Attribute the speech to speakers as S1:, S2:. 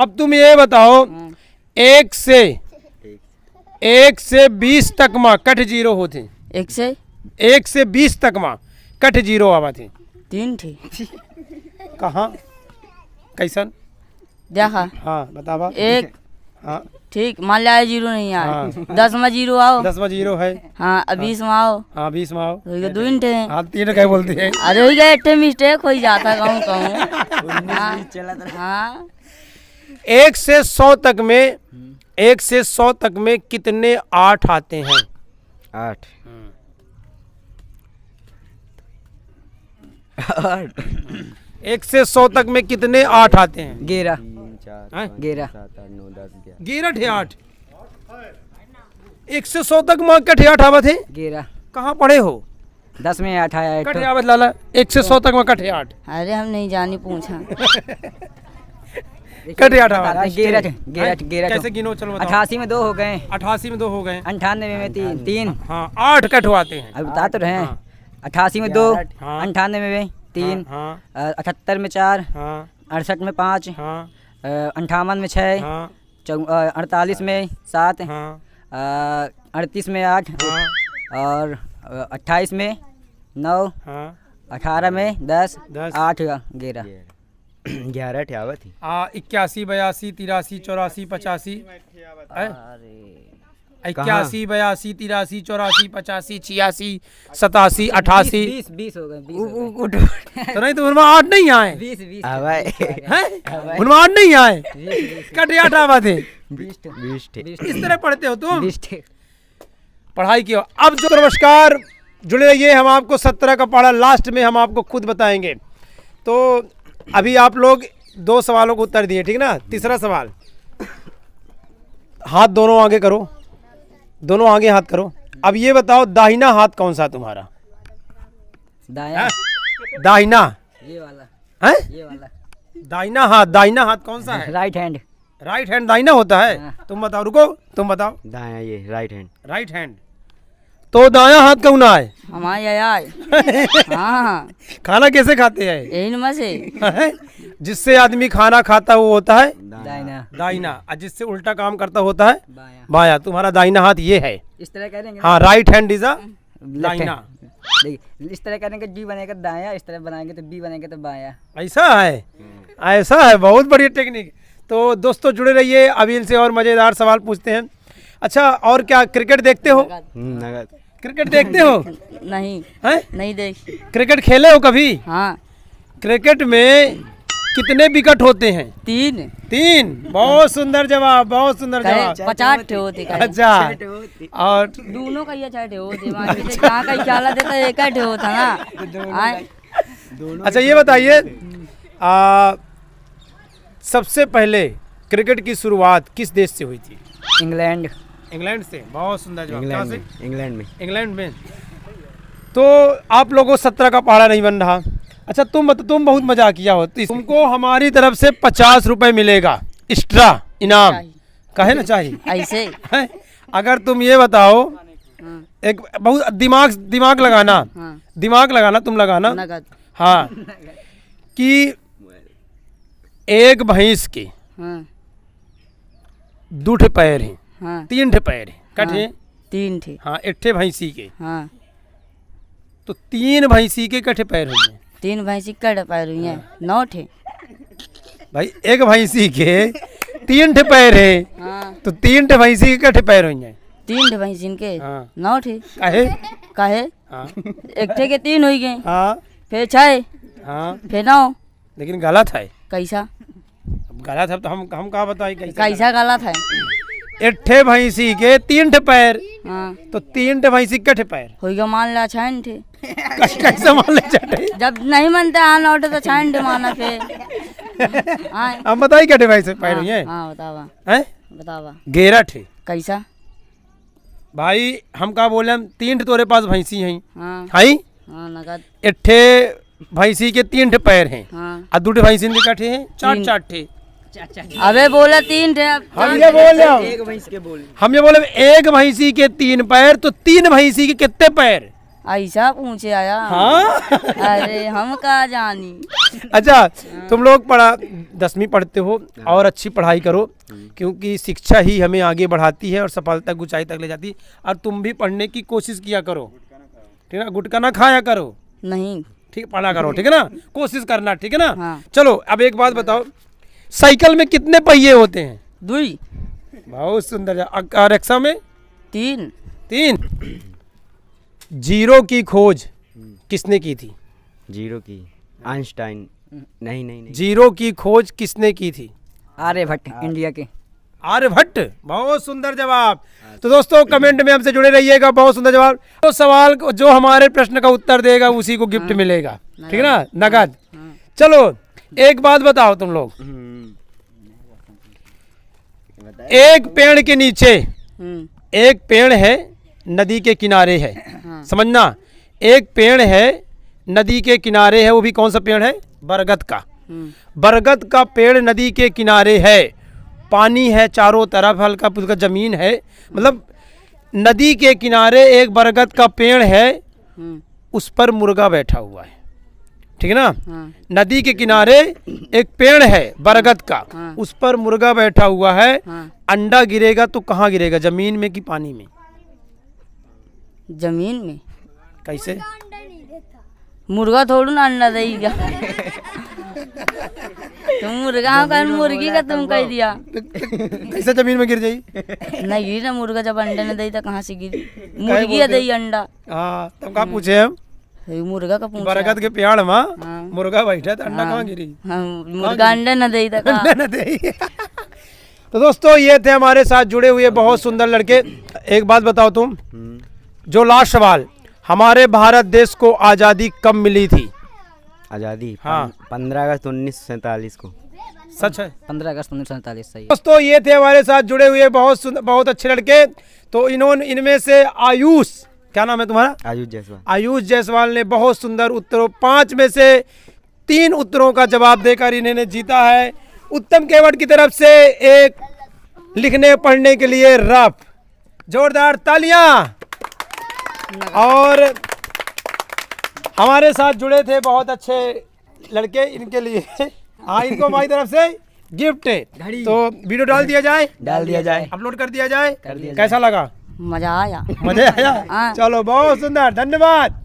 S1: अब तुम ये बताओ हाँ। एक से एक से बीस तक माँ कट जीरो होते एक से एक से बीस तक माँ कट जीरो आवा थे
S2: तीन थी कहाँ कैसन देखा हाँ बतावा एक हाँ ठीक मान लिया जीरो नहीं आया हाँ। दस में जीरो आओ दस में जीरो है हाँ बीस में आओ हाँ बीस में आओ तो दो इंटे हैं हाँ तीन क्या बोलते हैं अरे मिस्टेक हो जाता कहूँ कहूँ हाँ
S1: एक से सौ तक में एक से सौ तक में कितने आठ आते हैं आठ आठ एक से सौ तक में कितने आठ आते हैं गेरा गेरा गेरा ठे आठ एक से सौ तक माँ के ठे आठ आवा थे गेरा कहाँ पढ़े हो
S2: दस में आठ आया कठे तो। लाला एक से सौ तक माँ कठे आठ अरे हम नहीं जानी पूछा कट गया था गेरठ गेरठ गेरठ कैसे गिनो चलो अठासी में दो हो गए अठासी में दो हो गए अंठानवे में तीन तीन हाँ आठ कट हुआते हैं अब बता तो रहे हैं हाँ। अठासी में दो हाँ। अंठानवे में तीन हाँ, अठहत्तर में चार अड़सठ में पाँच अंठावन में छः अड़तालीस में सात अड़तीस में आठ और अट्ठाईस में नौ अठारह में दस आठ ग्यारह ग्यारह अठावन थी
S1: हाँ इक्यासी बयासी तिरासी चौरासी पचासी इक्यासी बयासी तिरासी चौरासी पचासी छियासी सतासी अठासी बीस हो गए तो नहीं तो उनमें आठ नहीं आए बीस बीस उनमें हाँ हाँ आठ नहीं आए कटे आठ आवा थे
S2: इस तरह
S1: पढ़ते हो तुम पढ़ाई की अब जो नमस्कार जुड़े रहिए हम आपको सत्रह का पढ़ा लास्ट में हम आपको खुद बताएंगे तो अभी आप लोग दो सवालों को उत्तर दिए ठीक ना तीसरा सवाल हाथ दोनों आगे करो दोनों आगे हाथ करो अब ये बताओ दाहिना हाथ कौन सा तुम्हारा दाया
S2: हाँ। दाहिना ये वाला है ये वाला
S1: दाहिना हाथ दाहिना हाथ कौन सा है राइट हैंड राइट हैंड दाहिना होता है हाँ। तुम बताओ रुको तुम बताओ दाया ये राइट हैंड राइट हैंड तो दाया हाथ कौन आए हमारे आए हाँ खाना कैसे खाते हैं जिससे आदमी खाना खाता वो होता है दाइना दाइना जिससे उल्टा काम करता होता है बाया, बाया। तुम्हारा दाइना हाथ ये है
S2: इस तरह देंगे हाँ राइट हैंड इज
S1: अना
S2: इस तरह देंगे जी बनेगा दाया इस तरह बनाएंगे तो बी बनेंगे तो बाया
S1: ऐसा है ऐसा है बहुत बढ़िया टेक्निक तो दोस्तों जुड़े रहिए अभी इनसे और मज़ेदार सवाल पूछते हैं अच्छा और क्या क्रिकेट देखते हो
S2: क्रिकेट देखते हो नहीं
S1: है? नहीं देख क्रिकेट खेले हो कभी हाँ क्रिकेट में कितने विकेट होते हैं तीन तीन बहुत सुंदर जवाब बहुत सुंदर जवाब पचास होते अच्छा और
S2: दोनों का अच्छा होते देता तो एक होता ना
S1: अच्छा ये बताइए सबसे पहले क्रिकेट की शुरुआत किस देश से हुई थी इंग्लैंड इंग्लैंड से बहुत सुंदर जवाब इंग्लैंड में इंग्लैंड में इंग्लैंड में तो आप लोगों सत्रह का पहाड़ा नहीं बन रहा अच्छा तुम तुम बहुत मजा किया हो तुमको हमारी तरफ से पचास रुपए मिलेगा एक्स्ट्रा इनाम कहे ना चाहिए ऐसे अगर तुम ये बताओ हाँ। एक बहुत दिमाग दिमाग लगाना हाँ। दिमाग लगाना तुम लगाना हाँ कि एक भैंस की हाँ। दूठ पैर हैं हाँ। तीन ठे पैर कठे हाँ। तीन ठे हाँ इट्ठे भैंसी के हाँ तो तीन भैंसी के कठे पैर हुए
S2: तीन भैंसी कट पैर हुई है हाँ। नौ ठे
S1: भाई एक भैंसी के तीन ठे पैर है तो तीन ठे भैंसी के कठे पैर हुई है
S2: तीन ठे भैंसी के नौ ठे कहे कहे एक ठे के तीन हुई गए हाँ। फिर छह हाँ। फिर नौ
S1: लेकिन गलत है कैसा गलत है तो हम हम
S2: कहा बताए कैसा गलत है
S1: एठे भैंसी के तीन ठे पैर हाँ। तो तीन ठे भैंसी के ठे पैर
S2: होगा मान ला छाइन थे
S1: कैसे मान ले
S2: जाते जब नहीं मानते आन हाँ ऑटो तो छाइन डे माना फिर अब हाँ।
S1: बताइए क्या ठे से पैर हाँ, हुई है हाँ बतावा हैं बतावा गेरा ठे
S2: कैसा भाई
S1: हम का बोले हम तीन ठे तोरे पास भैंसी हैं हाँ हाई हाँ नगद एठे भैंसी के तीन ठे पैर हैं हाँ और दो भैंसी के ठे हैं चार चार ठे अच्छा अबे
S2: बोला तीन हम ये बोले हम
S1: हम ये बोले एक भैंसी के तीन पैर तो तीन भैंसी के कितने पैर
S2: ऐसा पूछे आया हाँ अरे हम का जानी
S1: अच्छा तुम लोग पढ़ा दसवीं पढ़ते हो और अच्छी पढ़ाई करो क्योंकि शिक्षा ही हमें आगे बढ़ाती है और सफलता ऊंचाई तक ले जाती है और तुम भी पढ़ने की कोशिश किया करो ठीक है गुटका ना खाया करो नहीं ठीक पढ़ा करो ठीक है ना कोशिश करना ठीक है ना हाँ। चलो अब एक बात बताओ साइकिल में कितने पहिए होते हैं दुई बहुत सुंदर रिक्शा में तीन तीन जीरो की खोज किसने की थी जीरो की आइंस्टाइन
S2: नहीं नहीं
S1: नहीं जीरो की खोज किसने की थी आर्यभट्ट इंडिया के आर्यभट्ट बहुत सुंदर जवाब तो दोस्तों कमेंट में हमसे जुड़े रहिएगा बहुत सुंदर जवाब तो सवाल जो हमारे प्रश्न का उत्तर देगा उसी को गिफ्ट हाँ। मिलेगा ठीक है ना नगद हाँ। चलो एक बात बताओ तुम लोग हम्म। एक पेड़ के नीचे हम्म। एक पेड़ है नदी के किनारे है हाँ। समझना एक पेड़ है नदी के किनारे है वो भी कौन सा पेड़ है बरगद का हम्म। बरगद का पेड़ नदी के किनारे है पानी है चारों तरफ हल्का फुल्का जमीन है मतलब नदी के किनारे एक बरगद का पेड़ है हम्म। उस पर मुर्गा बैठा हुआ है ठीक है ना हाँ। नदी के किनारे एक पेड़ है बरगद का हाँ। उस पर मुर्गा बैठा हुआ है हाँ। अंडा गिरेगा तो कहाँ गिरेगा जमीन में कि पानी में
S2: जमीन में कैसे मुर्गा थोड़ू ना अंडा देगा तुम तो मुर्गा का मुर्गी का तुम कह दिया
S1: कैसे जमीन में गिर जाये
S2: नहीं गिरी ना मुर्गा जब अंडा नहीं दे तो कहाँ से गिरी मुर्गी दे अंडा
S1: हाँ तब कहा पूछे हम मुर्गा का पूछ बरगद के पेड़ मा हाँ। मुर्गा बैठा था अंडा कहाँ गिरी
S2: हाँ, मुर्गा अंडा ना न था अंडा ना दे
S1: तो दोस्तों ये थे हमारे साथ जुड़े हुए बहुत सुंदर लड़के एक बात बताओ तुम हम्म। जो लास्ट सवाल हमारे भारत देश को आज़ादी कब मिली थी
S2: आज़ादी हाँ
S1: पंद्रह अगस्त उन्नीस सौ सैतालीस को
S2: सच है पंद्रह अगस्त उन्नीस सौ सैतालीस
S1: सही दोस्तों ये थे हमारे साथ जुड़े हुए बहुत बहुत अच्छे लड़के तो इन्होंने इनमें से आयुष क्या नाम है तुम्हारा आयुष जायसवाल आयुष जायसवाल ने बहुत सुंदर उत्तरों पांच में से तीन उत्तरों का जवाब देकर इन्होंने जीता है उत्तम केवट की तरफ से एक लिखने पढ़ने के लिए रफ जोरदार तालियां और हमारे साथ जुड़े थे बहुत अच्छे लड़के इनके लिए हाँ इनको हमारी तरफ से गिफ्ट तो वीडियो डाल दिया जाए डाल दिया जाए अपलोड कर दिया जाए कैसा लगा
S2: मजा आया मजा
S1: आया हाँ। चलो बहुत सुंदर धन्यवाद